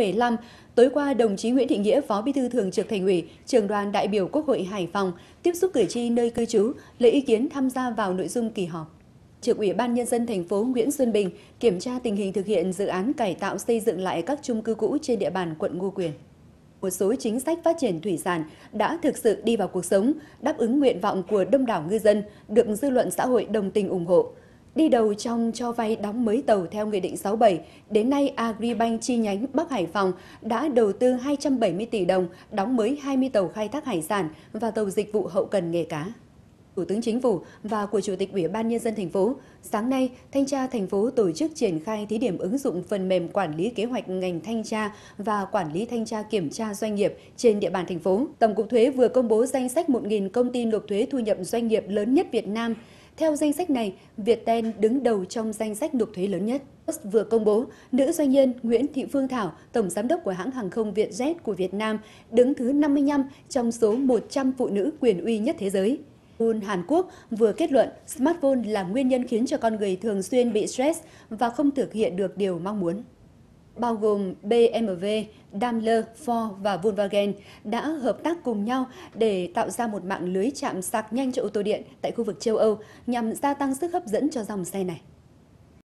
75. Tối qua, đồng chí Nguyễn Thị Nghĩa, Phó Bí thư Thường trực Thành ủy, Trường đoàn đại biểu Quốc hội Hải Phòng tiếp xúc cử tri nơi cư trú, lấy ý kiến tham gia vào nội dung kỳ họp. Trưởng ủy ban nhân dân thành phố Nguyễn Xuân Bình kiểm tra tình hình thực hiện dự án cải tạo xây dựng lại các chung cư cũ trên địa bàn quận Ngô Quyền. Một số chính sách phát triển thủy sản đã thực sự đi vào cuộc sống, đáp ứng nguyện vọng của đông đảo ngư dân, được dư luận xã hội đồng tình ủng hộ. Đi đầu trong cho vay đóng mới tàu theo Nghị định 67, đến nay Agribank chi nhánh Bắc Hải Phòng đã đầu tư 270 tỷ đồng đóng mới 20 tàu khai thác hải sản và tàu dịch vụ hậu cần nghề cá. Thủ tướng Chính phủ và của Chủ tịch Ủy ban Nhân dân thành phố, sáng nay, Thanh tra thành phố tổ chức triển khai thí điểm ứng dụng phần mềm quản lý kế hoạch ngành thanh tra và quản lý thanh tra kiểm tra doanh nghiệp trên địa bàn thành phố. Tổng cục thuế vừa công bố danh sách 1.000 công ty nộp thuế thu nhập doanh nghiệp lớn nhất Việt Nam – theo danh sách này, Viettel đứng đầu trong danh sách nộp thuế lớn nhất. Vừa công bố, nữ doanh nhân Nguyễn Thị Phương Thảo, tổng giám đốc của hãng hàng không Vietjet của Việt Nam, đứng thứ 55 trong số 100 phụ nữ quyền uy nhất thế giới. Un Hàn Quốc vừa kết luận smartphone là nguyên nhân khiến cho con người thường xuyên bị stress và không thực hiện được điều mong muốn bao gồm BMW, Daimler, Ford và Volkswagen đã hợp tác cùng nhau để tạo ra một mạng lưới chạm sạc nhanh cho ô tô điện tại khu vực châu Âu nhằm gia tăng sức hấp dẫn cho dòng xe này.